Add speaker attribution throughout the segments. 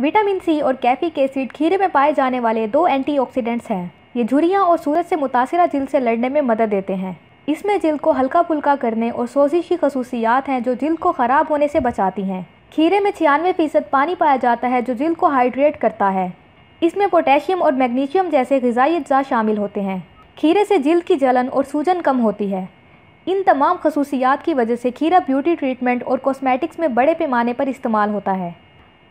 Speaker 1: Vitamin C और कैफी के acid खीरे में पाए जाने वाले दो एंटीऑक्सीडेंट्स हैं ये झुरियाँ और सूरज से मुतासरा जिल से लड़ने में मदद देते हैं इसमें जिल को हल्का फुल्का करने और सोजिश की खसूसियात हैं जो जिल को ख़राब होने से बचाती हैं खीरे में छियानवे फ़ीसद पानी पाया जाता है जो जिल को हाइड्रेट करता है इसमें पोटेशियम और मैग्नीशियम जैसे गजाई अज्जा शामिल होते हैं खीरे से जिल की जलन और सूजन कम होती है इन तमाम खसूसियात की वजह से खीरा ब्यूटी ट्रीटमेंट और कॉस्मेटिक्स में बड़े पैमाने पर इस्तेमाल होता है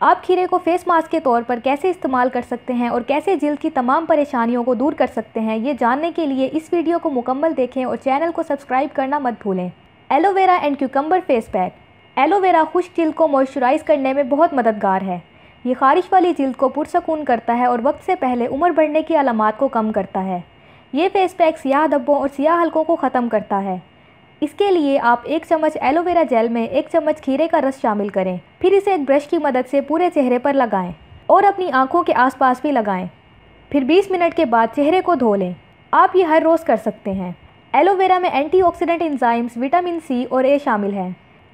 Speaker 1: आप खीरे को फेस मास्क के तौर पर कैसे इस्तेमाल कर सकते हैं और कैसे जल्द की तमाम परेशानियों को दूर कर सकते हैं ये जानने के लिए इस वीडियो को मुकम्मल देखें और चैनल को सब्सक्राइब करना मत भूलें aloe vera and cucumber face pack aloe vera खुश जिल्द को मॉइस्चराइज करने में बहुत मददगार है ये खारिश वाली जिल्द को पुरसकून करता है और वक्त से पहले उम्र बढ़ने की अलामत को कम करता है ये फेस पैक सियाह धब्बों और सियाह हल्कों को ख़त्म करता है इसके लिए आप एक चम्मच एलोवेरा जेल में एक चम्मच खीरे का रस शामिल करें फिर इसे एक ब्रश की मदद से पूरे चेहरे पर लगाएं और अपनी आंखों के आसपास भी लगाएं फिर 20 मिनट के बाद चेहरे को धो लें आप ये हर रोज़ कर सकते हैं एलोवेरा में एंटीऑक्सीडेंट इंजाइम्स विटामिन सी और ए शामिल हैं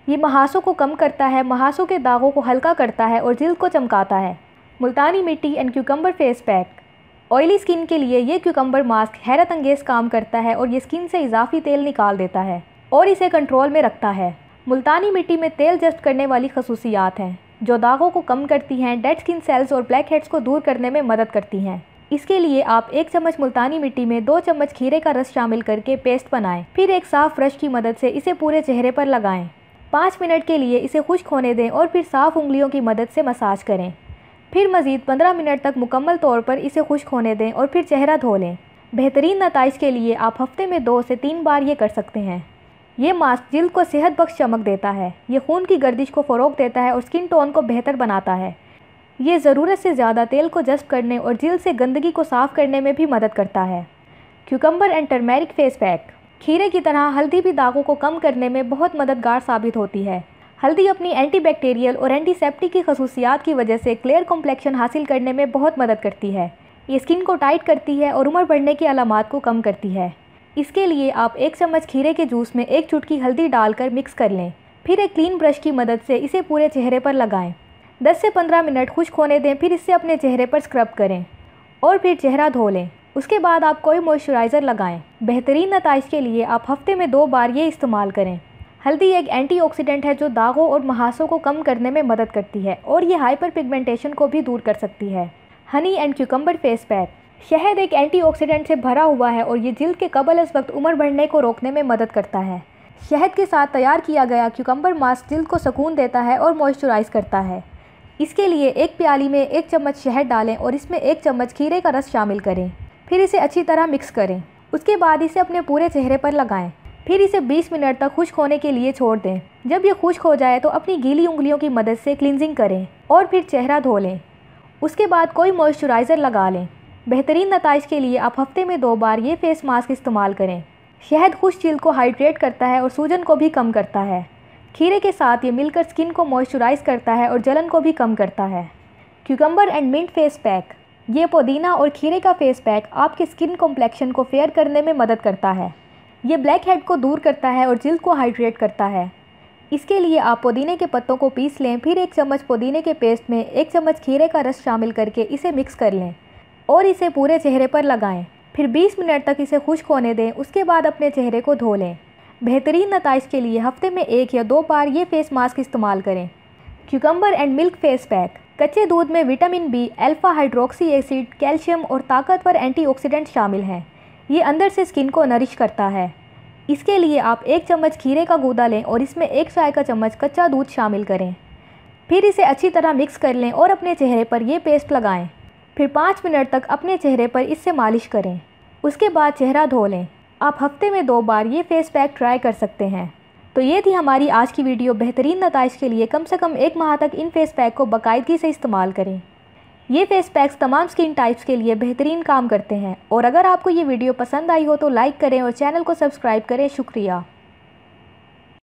Speaker 1: ये महासों को कम करता है महासों के दागों को हल्का करता है और जल्द को चमकाता है मुल्तानी मिट्टी and cucumber face pack oily skin के लिए ये क्यूकम्बर मास्क हैरत अंगेज काम करता है और ये स्किन से इजाफी तेल निकाल देता है और इसे कंट्रोल में रखता है मुल्तानी मिट्टी में तेल जस्ट करने वाली खसूसियात हैं जो दागों को कम करती हैं डेड स्किन सेल्स और ब्लैक हेड्स को दूर करने में मदद करती हैं इसके लिए आप एक चम्मच मुल्तानी मिट्टी में दो चम्मच खीरे का रस शामिल करके पेस्ट बनाएं फिर एक साफ ब्रश की मदद से इसे पूरे चेहरे पर लगाएं पाँच मिनट के लिए इसे खुश्क होने दें और फिर साफ उंगलियों की मदद से मसाज करें फिर मज़ीद पंद्रह मिनट तक मुकम्मल तौर पर इसे खुश्क होने दें और फिर चेहरा धो लें बेहतरीन नतज के लिए आप हफ्ते में दो से तीन बार ये कर सकते हैं ये मास्क जल्द को सेहत बख्श चमक देता है ये खून की गर्दिश को फ़रोग देता है और स्किन टोन को बेहतर बनाता है ये ज़रूरत से ज़्यादा तेल को जस्ब करने और जिल से गंदगी को साफ़ करने में भी मदद करता है cucumber and turmeric face pack खीरे की तरह हल्दी भी दागों को कम करने में बहुत मददगार साबित होती है हल्दी अपनी एंटीबैक्टीरियल और एंटीसेप्टिक की खसूसियात की वजह से क्लियर कॉम्प्लेक्शन हासिल करने में बहुत मदद करती है ये स्किन को टाइट करती है और उम्र बढ़ने की अलामत को कम करती है इसके लिए आप एक चम्मच खीरे के जूस में एक चुटकी हल्दी डालकर मिक्स कर लें फिर एक क्लीन ब्रश की मदद से इसे पूरे चेहरे पर लगाएं। 10 से 15 मिनट खुश्क होने दें फिर इससे अपने चेहरे पर स्क्रब करें और फिर चेहरा धो लें उसके बाद आप कोई मॉइस्चराइज़र लगाएं। बेहतरीन नतज के लिए आप हफ्ते में दो बार ये इस्तेमाल करें हल्दी एक एंटी है जो दागों और महासों को कम करने में मदद करती है और ये हाइपर पिगमेंटेशन को भी दूर कर सकती है honey and cucumber face pack शहद एक एंटीऑक्सीडेंट से भरा हुआ है और ये जल्द के कबल इस वक्त उम्र बढ़ने को रोकने में मदद करता है शहद के साथ तैयार किया गया क्यूकम्बर मास्क जल्द को सुकून देता है और मॉइस्चराइज करता है इसके लिए एक प्याली में एक चम्मच शहद डालें और इसमें एक चम्मच खीरे का रस शामिल करें फिर इसे अच्छी तरह मिक्स करें उसके बाद इसे अपने पूरे चेहरे पर लगाएं फिर इसे 20 मिनट तक खुश्क होने के लिए छोड़ दें जब यह खुश्क हो जाए तो अपनी गीली उंगलियों की मदद से क्लिनजिंग करें और फिर चेहरा धो लें उसके बाद कोई मॉइस्चराइज़र लगा लें बेहतरीन नतज के लिए आप हफ्ते में दो बार ये फेस मास्क इस्तेमाल करें शहद खुश चील को हाइड्रेट करता है और सूजन को भी कम करता है खीरे के साथ ये मिलकर स्किन को मॉइस्चराइज करता है और जलन को भी कम करता है cucumber and mint face pack ये पुदीना और खीरे का फेस पैक आपके स्किन कॉम्प्लेक्शन को फेयर करने में मदद करता है ये ब्लैक हेड को दूर करता है और जिल्द को हाइड्रेट करता है इसके लिए आप पुदीने के पत्तों को पीस लें फिर एक चम्मच पुदीने के पेस्ट में एक चम्मच खीरे का रस शामिल करके इसे मिक्स कर लें और इसे पूरे चेहरे पर लगाएं फिर 20 मिनट तक इसे खुश्क होने दें उसके बाद अपने चेहरे को धो लें बेहतरीन नतज के लिए हफ्ते में एक या दो बार ये फेस मास्क इस्तेमाल करें cucumber and milk face pack कच्चे दूध में vitamin B alpha hydroxy acid calcium और ताकतवर एंटीऑक्सीडेंट शामिल हैं ये अंदर से स्किन को नरिश करता है इसके लिए आप एक चम्मच खीरे का गूदा लें और इसमें एक चाय का चम्मच कच्चा दूध शामिल करें फिर इसे अच्छी तरह मिक्स कर लें और अपने चेहरे पर यह पेस्ट लगाएं फिर पाँच मिनट तक अपने चेहरे पर इससे मालिश करें उसके बाद चेहरा धो लें आप हफ्ते में दो बार ये फेस पैक ट्राई कर सकते हैं तो ये थी हमारी आज की वीडियो बेहतरीन नतज के लिए कम से कम एक माह तक इन फेस पैक को बाकायदगी से इस्तेमाल करें ये फेस पैक्स तमाम स्किन टाइप्स के लिए बेहतरीन काम करते हैं और अगर आपको ये वीडियो पसंद आई हो तो लाइक करें और चैनल को सब्सक्राइब करें शुक्रिया